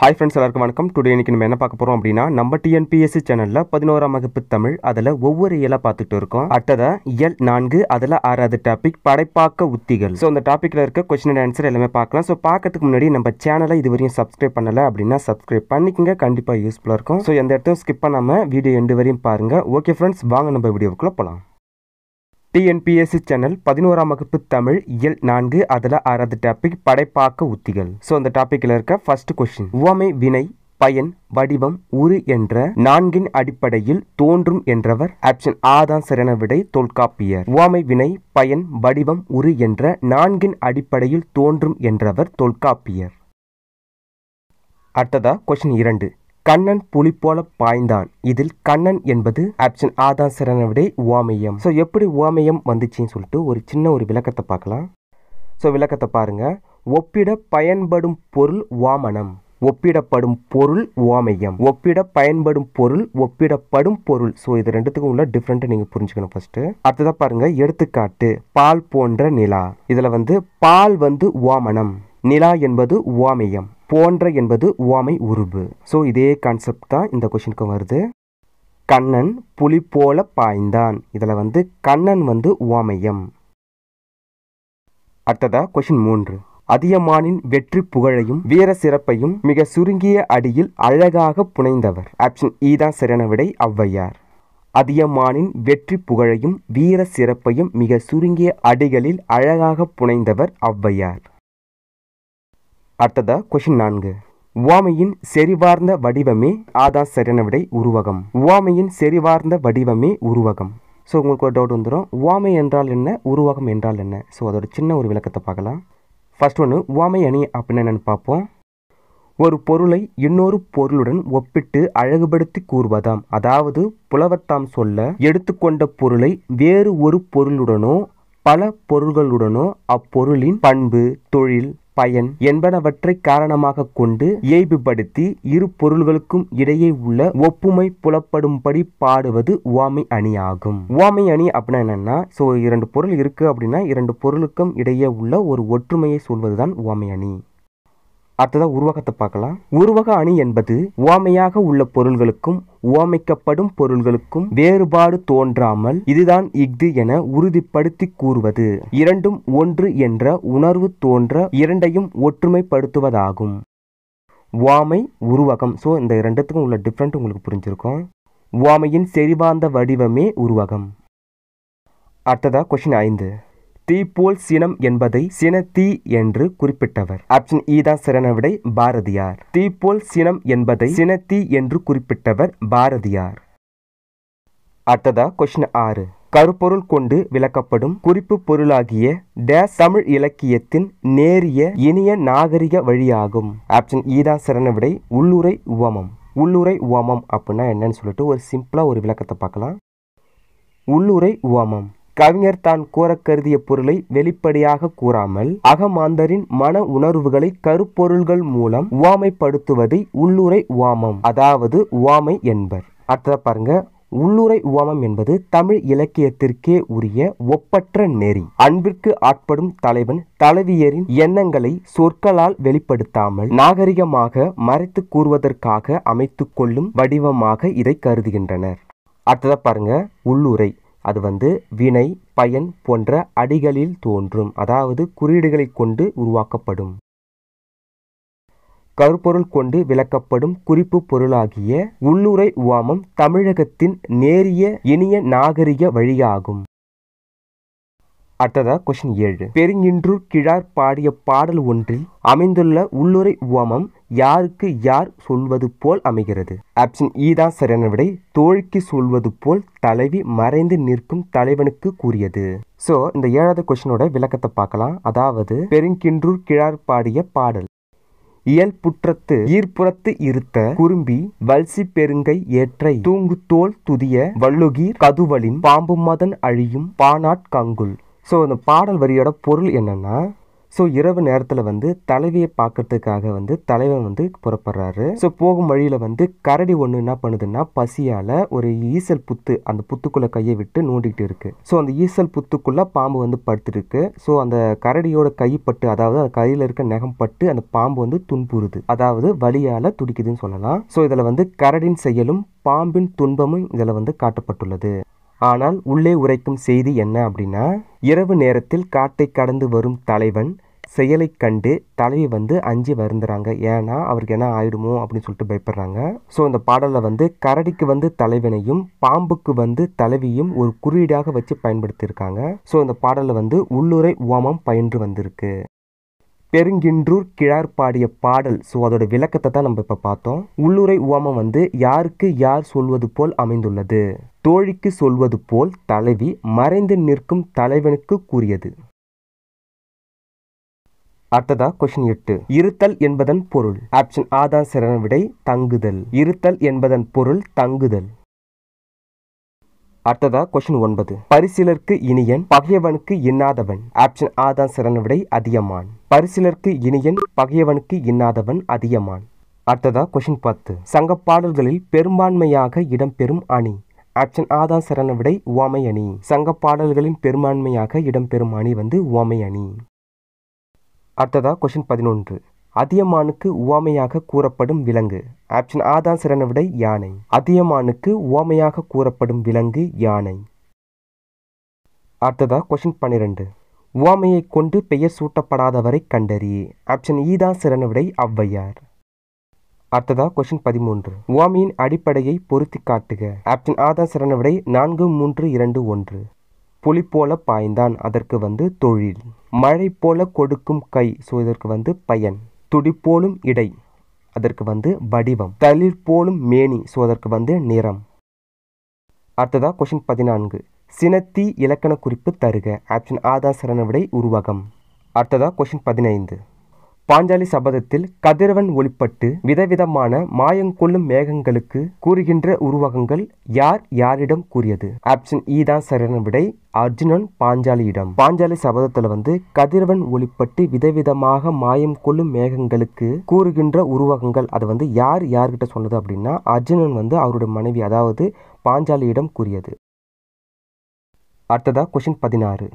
hi friends எல்லாருக்கும் வணக்கம் today இன்றைக்கி நம்ம என்ன பார்க்க போகிறோம் அப்படின்னா நம்ம டிஎன்பிஎஸ்சி சேனலில் பதினோராம் வகுப்பு தமிழ் அதில் ஒவ்வொரு இயலாக பார்த்துட்டு இருக்கோம் அடுத்ததா எல் நான்கு அதில் ஆறாவது டாபிக் படைப்பாக்க உத்திகள் ஸோ அந்த டாப்பிக்கில் இருக்க கொஸ்டின் அண்ட் ஆன்சர் எல்லாமே பார்க்கலாம் ஸோ பார்க்கறதுக்கு முன்னாடி நம்ம சேனலை இது வரையும் சப்ஸ்கிரைப் பண்ணலை அப்படின்னா சப்ஸ்கிரைப் பண்ணிக்கங்க கண்டிப்பாக யூஸ்ஃபுல்லாக இருக்கும் ஸோ எந்த இடத்தையும் ஸ்கிப் பண்ணாமல் வீடியோ எண்டு வரையும் பாருங்கள் ஓகே ஃப்ரெண்ட்ஸ் வாங்க நம்ம வீடியோவுக்குள்ளே போகலாம் டிஎன்பிஎஸ்சி சேனல் பதினோராம் வகுப்பு தமிழ் இயல் நான்கு அதில் ஆறாவது டாபிக் படைப்பாக்க உத்திகள் ஸோ அந்த டாப்பிக்கில் இருக்க ஃபர்ஸ்ட் கொஸ்டின் உவமை வினை பயன் வடிவம் உரு என்ற நான்கின் அடிப்படையில் தோன்றும் என்றவர் ஆப்ஷன் ஆ தான் சரியான விடை தொல்காப்பியர் உவமை வினை பயன் வடிவம் உரு என்ற நான்கின் அடிப்படையில் தோன்றும் என்றவர் தொல்காப்பியர் அடுத்ததா கொஸ்டின் இரண்டு கண்ணன் புலி போல பாய்ந்தான் இதில் கண்ணன் என்பது ஆப்ஷன் ஆ சரணவிடை ஓமையம் ஸோ எப்படி ஓமையம் வந்துச்சுன்னு சொல்லிட்டு ஒரு சின்ன ஒரு விளக்கத்தை பார்க்கலாம் ஸோ விளக்கத்தை பாருங்கள் ஒப்பிட பயன்படும் பொருள் ஓமனம் ஒப்பிடப்படும் பொருள் ஓமையம் ஒப்பிட பயன்படும் பொருள் ஒப்பிடப்படும் பொருள் ஸோ இது ரெண்டுத்துக்கும் உள்ள டிஃப்ரெண்ட்டை நீங்கள் புரிஞ்சுக்கணும் ஃபர்ஸ்ட் அடுத்ததாக பாருங்க எடுத்துக்காட்டு பால் போன்ற நிலா இதில் வந்து பால் வந்து ஓமனம் நிலா என்பது ஓமையம் போன்ற என்பது உவாமை உருபு ஸோ இதே கான்செப்ட் தான் இந்த கொஷினுக்கு வருது கண்ணன் புலி போல பாய்ந்தான் இதில் வந்து கண்ணன் வந்து உவாமையம் அடுத்ததாக கொஷின் மூன்று அதியமானின் வெற்றி புகழையும் வீர சிறப்பையும் மிக சுருங்கிய அடியில் அழகாக புனைந்தவர் ஆப்ஷன் இ e தான் சரியான விடை ஔவையார் அதியமானின் வெற்றி புகழையும் வீர சிறப்பையும் மிக சுருங்கிய அடிகளில் அழகாக புனைந்தவர் ஔவையார் அடுத்ததா கொஷின் நான்கு உவாமையின் செறிவார்ந்த வடிவமே ஆதான் சரியான விடை உருவகம் உவாமையின் செறிவார்ந்த வடிவமே உருவகம் ஸோ உங்களுக்கு ஒரு டவுட் வந்துடும் உவாமை என்றால் என்ன உருவகம் என்றால் என்ன ஸோ அதோட சின்ன ஒரு விளக்கத்தை பார்க்கலாம் ஃபஸ்ட் ஒன்று உவாமை அணி அப்படின்னு என்னென்னு பார்ப்போம் ஒரு பொருளை இன்னொரு பொருளுடன் ஒப்பிட்டு அழகுபடுத்தி கூறுவதாம் அதாவது புலவத்தாம் சொல்ல எடுத்துக்கொண்ட பொருளை வேறு ஒரு பொருளுடனோ பல பொருள்களுடனோ அப்பொருளின் பண்பு தொழில் பயன் என்பனவற்றை காரணமாக கொண்டு இயைபுபடுத்தி இரு பொருள்களுக்கும் இடையே உள்ள ஒப்புமை புலப்படும்படி பாடுவது உவாமை அணி ஆகும் உவாமை அணி அப்படின்னா என்னன்னா ஸோ இரண்டு பொருள் இருக்கு அப்படின்னா இரண்டு பொருளுக்கும் இடையே உள்ள ஒரு ஒற்றுமையை சொல்வதுதான் உவாமை அணி அடுத்ததாக உருவகத்தை பார்க்கலாம் உருவக அணி என்பது உவமையாக உள்ள பொருள்களுக்கும் உவமைக்கப்படும் பொருள்களுக்கும் வேறுபாடு தோன்றாமல் இதுதான் இஃது என உறுதிப்படுத்தி கூறுவது இரண்டும் ஒன்று என்ற உணர்வு தோன்ற இரண்டையும் ஒற்றுமைப்படுத்துவதாகும் உவாமை உருவகம் ஸோ இந்த இரண்டுத்துக்கும் உள்ள டிஃப்ரெண்ட் உங்களுக்கு புரிஞ்சிருக்கும் உவாமையின் செறிவார்ந்த வடிவமே உருவகம் அடுத்ததாக கொஷின் ஐந்து தீ போல் சினம் என்பதை சின தீ என்று குறிப்பிட்டவர் ஆப்ஷன் இ தான் சிறன விடை பாரதியார் தீ போல் சினம் என்பதை சின தீ என்று குறிப்பிட்டவர் பாரதியார் அடுத்ததா கொஸ்டின் ஆறு கருப்பொருள் கொண்டு விளக்கப்படும் குறிப்பு பொருளாகிய டேஸ் தமிழ் இலக்கியத்தின் நேரிய இனிய நாகரிக வழியாகும் ஆப்ஷன் ஈதான் சிறன விடை உள்ளுரை உவமம் உள்ளுரை உவமம் அப்படின்னா என்னன்னு சொல்லிட்டு ஒரு சிம்பிளாக ஒரு விளக்கத்தை பார்க்கலாம் உள்ளுரை உவமம் கவிஞர் தான் கூற கருதிய பொருளை வெளிப்படையாக கூறாமல் அகமாந்தரின் மன உணர்வுகளை கருப்பொருள்கள் மூலம் உவாமைப்படுத்துவதை உள்ளுரை உவாமம் அதாவது உவாமை என்பர் அடுத்ததாக பாருங்க உள்ளுரை உவாமம் என்பது தமிழ் இலக்கியத்திற்கே உரிய ஒப்பற்ற நெறி அன்பிற்கு ஆட்படும் தலைவன் தலைவியரின் எண்ணங்களை சொற்களால் வெளிப்படுத்தாமல் நாகரிகமாக மறைத்து கூறுவதற்காக அமைத்து கொள்ளும் வடிவமாக இதை கருதுகின்றனர் அடுத்ததாக பாருங்க உள்ளுரை அது வந்து வினை பயன் போன்ற அடிகளில் தோன்றும் அதாவது குறியீடுகளை கொண்டு உருவாக்கப்படும் கருப்பொருள் கொண்டு விளக்கப்படும் குறிப்பு பொருளாகிய உள்ளுரை உவாமம் தமிழகத்தின் நேரிய இனிய நாகரிக வழியாகும் அடுத்ததா கொஷின் ஏழு பெருங்கின்றூர் கிழார் பாடிய பாடல் ஒன்றில் அமைந்துள்ள உள்ளுரை உவாமம் யாருக்கு யார் சொல்வது போல் அமைகிறது ஆப்ஷன் இ e தான் சரியான விடை தோழிக்கு சொல்வது போல் தலைவி மறைந்து நிற்கும் தலைவனுக்கு கூறியது ஸோ இந்த ஏழாவது கொஸ்டினோட விளக்கத்தை பார்க்கலாம் அதாவது பெருங்கின்றூர் கிழார் பாடிய பாடல் இயல் புற்றத்து ஈர்ப்புறத்து இருத்த குறும்பி வல்சி பெருங்கை ஏற்றை தூங்கு தோல் துதிய வள்ளுகீர் கதுவலின் பாம்பு மதன் அழியும் பானாட் கங்குல் ஸோ இந்த பாடல் வரியோட பொருள் என்னன்னா ஸோ இரவு நேரத்தில் வந்து தலைவியை பார்க்கறதுக்காக வந்து தலைவன் வந்து புறப்படுறாரு ஸோ போகும் வழியில் வந்து கரடி ஒன்று என்ன பண்ணுதுன்னா பசியால் ஒரு ஈசல் புத்து அந்த புத்துக்குள்ளே கையை விட்டு நோண்டிக்கிட்டு இருக்கு ஸோ அந்த ஈசல் புத்துக்குள்ளே பாம்பு வந்து படுத்துருக்கு ஸோ அந்த கரடியோட கைப்பட்டு அதாவது அந்த கையில் இருக்க நெகம் பட்டு அந்த பாம்பு வந்து துன்புறுது அதாவது வலியால் துடிக்குதுன்னு சொல்லலாம் ஸோ இதில் வந்து கரடின் செயலும் பாம்பின் துன்பமும் இதில் வந்து காட்டப்பட்டுள்ளது ஆனால் உள்ளே உரைக்கும் செய்தி என்ன அப்படின்னா இரவு நேரத்தில் காட்டை கடந்து வரும் தலைவன் செயலை கண்டு தலைவி வந்து அஞ்சு வருந்துறாங்க ஏன்னா அவருக்கு என்ன ஆயிடுமோ அப்படின்னு சொல்லிட்டு பயப்படுறாங்க ஸோ இந்த பாடலில் வந்து கரடிக்கு வந்து தலைவனையும் பாம்புக்கு வந்து தலைவியும் ஒரு குறியீடாக வச்சு பயன்படுத்தியிருக்காங்க ஸோ இந்த பாடலில் வந்து உள்ளுரை ஓமம் பயின்று வந்திருக்கு பெருங்கின்றூர் கிழார் பாடிய பாடல் ஸோ அதோட விளக்கத்தை தான் நம்ம இப்போ பார்த்தோம் உள்ளுரை ஓமம் வந்து யாருக்கு யார் சொல்வது போல் அமைந்துள்ளது தோழிக்கு சொல்வது போல் தலைவி மறைந்து நிற்கும் தலைவனுக்கு கூறியது அடுத்ததா கொஸ்டின் எட்டு இருத்தல் என்பதன் பொருள் ஆப்ஷன் ஆதான் சிறன விடை தங்குதல் இருத்தல் என்பதன் பொருள் தங்குதல் அடுத்ததா கொஸ்டின் ஒன்பது பரிசிலருக்கு இனியன் பகையவனுக்கு இன்னாதவன் ஆப்ஷன் ஆதான் சிறன விடை அதிகமான் பரிசிலருக்கு இனியன் பகையவனுக்கு இன்னாதவன் அதிகமான் அடுத்ததா கொஸ்டின் பத்து சங்க பாடல்களில் பெரும்பான்மையாக இடம்பெறும் அணி ஆப்ஷன் ஆதான் சரண விடை ஓமை அணி சங்க பாடல்களின் பெரும்பான்மையாக இடம்பெறும் அணி வந்து ஓமை அணி அடுத்ததா கொஷின் பதினொன்று அதியமானுக்கு ஓமையாக கூறப்படும் விலங்கு ஆப்ஷன் ஆதான் தான் சிறந்த விடை யானை அதியமானுக்கு ஓமையாக கூறப்படும் விலங்கு யானை அடுத்ததா கொஷின் பன்னிரெண்டு ஓமையை கொண்டு பெயர் சூட்டப்படாதவரை கண்டறி ஆப்ஷன் ஈதான் தான் சிறந்த விடை ஔவையார் அடுத்ததா கொஷின் பதிமூன்று உவாமியின் அடிப்படையை பொருத்தி காட்டுக ஆப்ஷன் ஆ தான் விடை நான்கு மூன்று இரண்டு ஒன்று புலி போல பாய்ந்தான் அதற்கு வந்து தொழில் மழை போல கொடுக்கும் கை ஸோ இதற்கு வந்து பயன் துடி போலும் இடை அதற்கு வந்து வடிவம் தளிர் போலும் மேனி ஸோ அதற்கு வந்து நிறம் அடுத்ததா கொஷின் பதினான்கு சினத்தி இலக்கண குறிப்பு தருக ஆப்ஷன் ஆ தான் விடை உருவகம் அடுத்ததா கொஷின் பதினைந்து பாஞ்சாலி சபதத்தில் கதிரவன் ஒளிப்பட்டு விதவிதமான மாயங்கொள்ளும் மேகங்களுக்கு கூறுகின்ற உருவகங்கள் யார் யாரிடம் கூறியது ஆப்ஷன் இ e தான் சரியான விடை அர்ஜுனன் பாஞ்சாலியிடம் பாஞ்சாலி சபதத்தில் வந்து கதிரவன் ஒளிப்பட்டு விதவிதமாக மாயம் கொள்ளும் மேகங்களுக்கு கூறுகின்ற உருவகங்கள் அது வந்து யார் யார்கிட்ட சொன்னது அப்படின்னா அர்ஜுனன் வந்து அவருடைய மனைவி அதாவது பாஞ்சாலியிடம் கூறியது அடுத்ததாக கொஷின் பதினாறு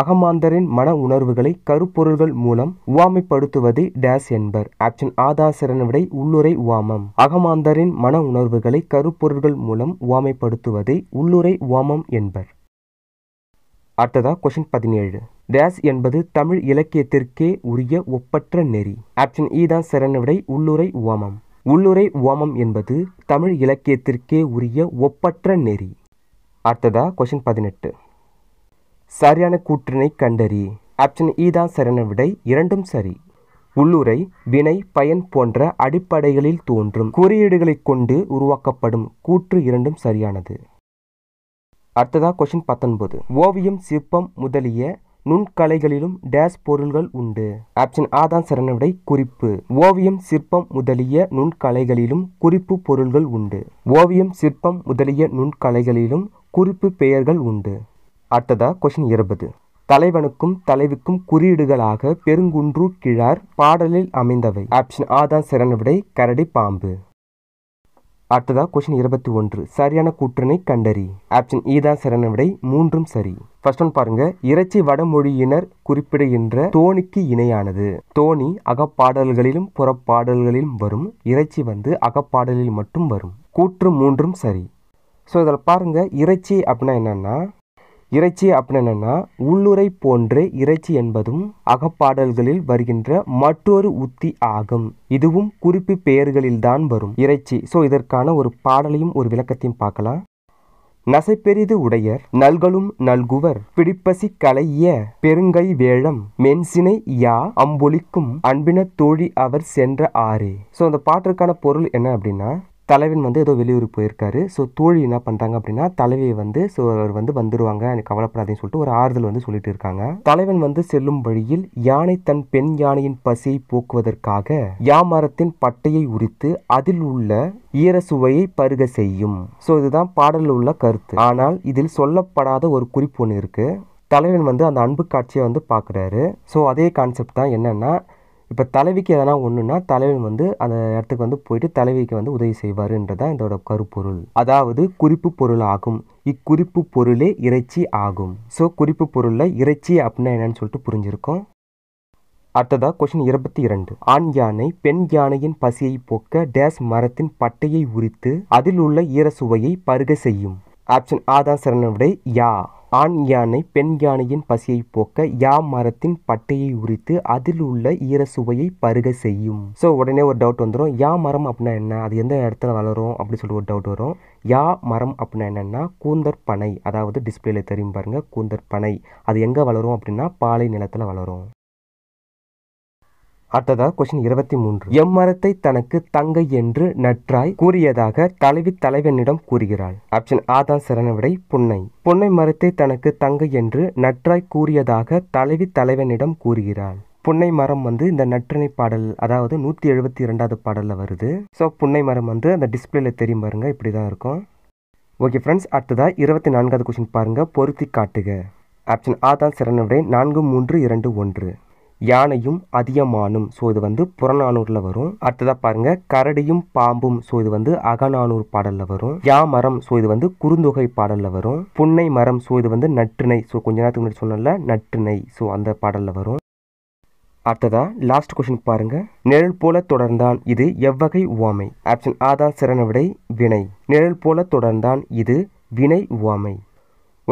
அகமாந்தரின் மன உணர்வுகளை கருப்பொருள்கள் மூலம் உவாமைப்படுத்துவதை டேஸ் என்பர் ஆப்ஷன் ஆதாசரன் விடை உள்ளுரை உவாமம் அகமாந்தரின் மன உணர்வுகளை கருப்பொருள்கள் மூலம் உவாமைப்படுத்துவதை உள்ளுரை உவாமம் என்பர் அடுத்ததா கொஷின் பதினேழு டேஸ் என்பது தமிழ் இலக்கியத்திற்கே உரிய ஒப்பற்ற நெறி ஆப்ஷன் ஈதா தான் விடை உள்ளுரை உவாமம் உள்ளுரை உவாமம் என்பது தமிழ் இலக்கியத்திற்கே உரிய ஒப்பற்ற நெறி அடுத்ததா கொஷின் பதினெட்டு சரியான கூற்றினை கண்டறி ஆப்ஷன் இ தான் சரியான விடை இரண்டும் சரி உள்ளுரை வினை பயன் போன்ற அடிப்படைகளில் தோன்றும் குறியீடுகளை கொண்டு உருவாக்கப்படும் கூற்று இரண்டும் சரியானது அடுத்ததா கொஷின் பத்தொன்பது ஓவியம் சிற்பம் முதலிய நுண்கலைகளிலும் டேஸ் பொருள்கள் உண்டு ஆப்ஷன் ஆ தான் சரியான விடை குறிப்பு ஓவியம் சிற்பம் முதலிய நுண்கலைகளிலும் குறிப்பு பொருள்கள் உண்டு ஓவியம் சிற்பம் முதலிய நுண்கலைகளிலும் குறிப்பு பெயர்கள் உண்டு அடுத்ததா கொஷின் இருபது தலைவனுக்கும் தலைவிக்கும் குறியீடுகளாக பெருங்குன்று கிழார் பாடலில் அமைந்தவை ஆப்ஷன் ஆதான் சிறன் சிறன விடை கரடி பாம்பு அடுத்ததா கொஷின் இருபத்தி ஒன்று சரியான கூற்றினை கண்டறி ஆப்ஷன் ஈதான் e சிறன் சிறன விடை மூன்றும் சரி ஃபர்ஸ்ட் ஒன் பாருங்க இறைச்சி வடமொழியினர் குறிப்பிடுகின்ற தோணிக்கு இணையானது தோணி அகப்பாடல்களிலும் புறப்பாடல்களிலும் வரும் இறைச்சி வந்து அகப்பாடலில் மட்டும் வரும் கூற்று மூன்றும் சரி ஸோ இதில் பாருங்கள் இறைச்சி அப்படின்னா என்னென்னா இறைச்சி அப்படின்னா உள்ளுரை போன்றே இறைச்சி என்பதும் அகப்பாடல்களில் வருகின்ற மற்றொரு உத்தி ஆகும் இதுவும் குறிப்பு பெயர்களில் தான் வரும் இறைச்சி ஸோ இதற்கான ஒரு பாடலையும் ஒரு விளக்கத்தையும் பார்க்கலாம் நசைப்பெரிது உடையர் நல்களும் நல்குவர் பிடிப்பசி கலைய பெருங்கை வேழம் மென்சினை யா அம்பொலிக்கும் அன்பின தோழி அவர் சென்ற ஆறு ஸோ அந்த பாட்டிற்கான பொருள் என்ன அப்படின்னா தலைவன் வந்து ஏதோ வெளியூர் போயிருக்காரு ஸோ தோழி என்ன பண்ணுறாங்க அப்படின்னா தலைவியை வந்து ஸோ அவர் வந்து வந்துடுவாங்க எனக்கு கவலைப்படாதேன்னு சொல்லிட்டு ஒரு ஆறுதல் வந்து சொல்லிட்டு இருக்காங்க தலைவன் வந்து செல்லும் வழியில் யானை தன் பெண் யானையின் பசியை போக்குவதற்காக யாமரத்தின் பட்டையை உரித்து அதில் உள்ள ஈர சுவையை பருக செய்யும் ஸோ இதுதான் பாடலில் உள்ள கருத்து ஆனால் இதில் சொல்லப்படாத ஒரு குறிப்பு ஒன்று இருக்குது தலைவன் வந்து அந்த அன்பு காட்சியை வந்து பார்க்குறாரு ஸோ அதே கான்செப்ட் தான் என்னென்னா இப்போ தலைவிக்கு எதனா ஒன்றுன்னா தலைவன் வந்து அந்த இடத்துக்கு வந்து போயிட்டு தலைவிக்கு வந்து உதவி செய்வாருன்றதான் இதோட கருப்பொருள் அதாவது குறிப்பு பொருள் ஆகும் இக்குறிப்பு பொருளே இறைச்சி ஆகும் ஸோ குறிப்பு பொருளில் இறைச்சி அப்படின்னா என்னன்னு சொல்லிட்டு புரிஞ்சிருக்கோம் அடுத்ததாக கொஷின் இருபத்தி இரண்டு ஆண் யானை பெண் யானையின் பசியை போக்க டேஸ் மரத்தின் பட்டையை உரித்து அதில் உள்ள ஈர சுவையை பருக செய்யும் ஆப்ஷன் ஆ சரணவிடை யா ஆண் யானை பெண் யானையின் பசியை போக்க யா மரத்தின் பட்டையை உரித்து அதில் உள்ள ஈர சுவையை பருக செய்யும் ஸோ உடனே ஒரு டவுட் வந்துடும் யா மரம் அப்படின்னா என்ன அது எந்த இடத்துல வளரும் அப்படின்னு சொல்லிட்டு ஒரு டவுட் வரும் யா மரம் அப்படின்னா என்னென்னா கூந்தற் பனை அதாவது டிஸ்பிளேல தெரியும் பாருங்கள் கூந்தற் பனை அது எங்கே வளரும் அப்படின்னா பாலை நிலத்தில் வளரும் அடுத்ததா கொஸ்டின் இருபத்தி மூன்று எம்மரத்தை தனக்கு தங்கை என்று நற்றாய் கூறியதாக தலைவி தலைவனிடம் கூறுகிறாள் ஆப்ஷன் ஆதான் சரணவிடை புன்னை புன்னை மரத்தை தனக்கு தங்கை என்று நற்றாய் கூறியதாக தலைவி தலைவனிடம் கூறுகிறாள் புன்னை மரம் வந்து இந்த நற்றினை பாடல் அதாவது நூற்றி எழுபத்தி இரண்டாவது பாடலில் வருது ஸோ புன்னை மரம் வந்து அந்த டிஸ்பிளேல தெரியும் பாருங்க இப்படிதான் இருக்கும் ஓகே ஃப்ரெண்ட்ஸ் அடுத்ததா இருபத்தி நான்காவது கொஸ்டின் பாருங்கள் பொருத்தி காட்டுக ஆப்ஷன் ஆதான் சரணவிடை நான்கு மூன்று இரண்டு ஒன்று யானையும் அதியமானும் ஸோ இது வந்து புறநானூரில் வரும் அடுத்ததாக பாருங்கள் கரடியும் பாம்பும் ஸோ இது வந்து அகநானூர் பாடலில் வரும் யா மரம் ஸோ இது வந்து குறுந்தொகை பாடலில் வரும் புன்னை மரம் ஸோ இது வந்து நற்றிணை ஸோ கொஞ்ச நேரத்துக்கு முன்னாடி சொன்னல நற்றிணை ஸோ அந்த பாடலில் வரும் அடுத்ததா லாஸ்ட் கொஷின் பாருங்க நிழல் போல தொடர்ந்தான் இது எவ்வகை உவாமை ஆப்ஷன் ஆதான் சிறன விடை வினை நிழல் போல தொடர்ந்தான் இது வினை உவாமை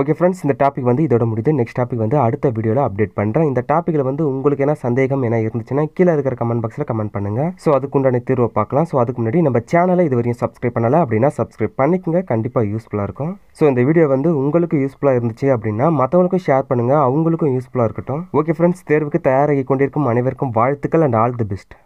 ஓகே ஃப்ரெண்ட்ஸ் இந்த டாபிக் வந்து இதோட முடியுது நெக்ஸ்ட் டாபிக் வந்து அடுத்த வீடியோவில் அப்டேட் பண்ணுறேன் இந்த டாப்பிக்கில் வந்து உங்களுக்கு என்ன சந்தேகம் என்ன இருந்துச்சுன்னா கீழே இருக்கிற கமெண்ட் பாக்ஸில் கமெண்ட் பண்ணுங்கள் ஸோ அதுக்கு உண்டான தீர்வை பார்க்கலாம் ஸோ அதுக்கு முன்னாடி நம்ம சேனலை இது வரையும் சப்ஸ்கிரைப் பண்ணலை அப்படின்னா சப்ஸ்கிரைப் பண்ணிக்கங்க கண்டிப்பாக யூஸ்ஃபுல்லாக இருக்கும் ஸோ இந்த வீடியோ வந்து உங்களுக்கு யூஸ்ஃபுல்லாக இருந்துச்சு அப்படின்னா மற்றவங்களுக்கும் ஷேர் பண்ணுங்கள் அவங்களுக்கும் யூஸ்ஃபுல்லாக இருக்கட்டும் ஓகே ஃப்ரெண்ட்ஸ் தேர்வுக்கு தயாராகி கொண்டிருக்கும் அனைவருக்கும் வாழ்த்துக்கள் அண்ட் ஆல் தி பெஸ்ட்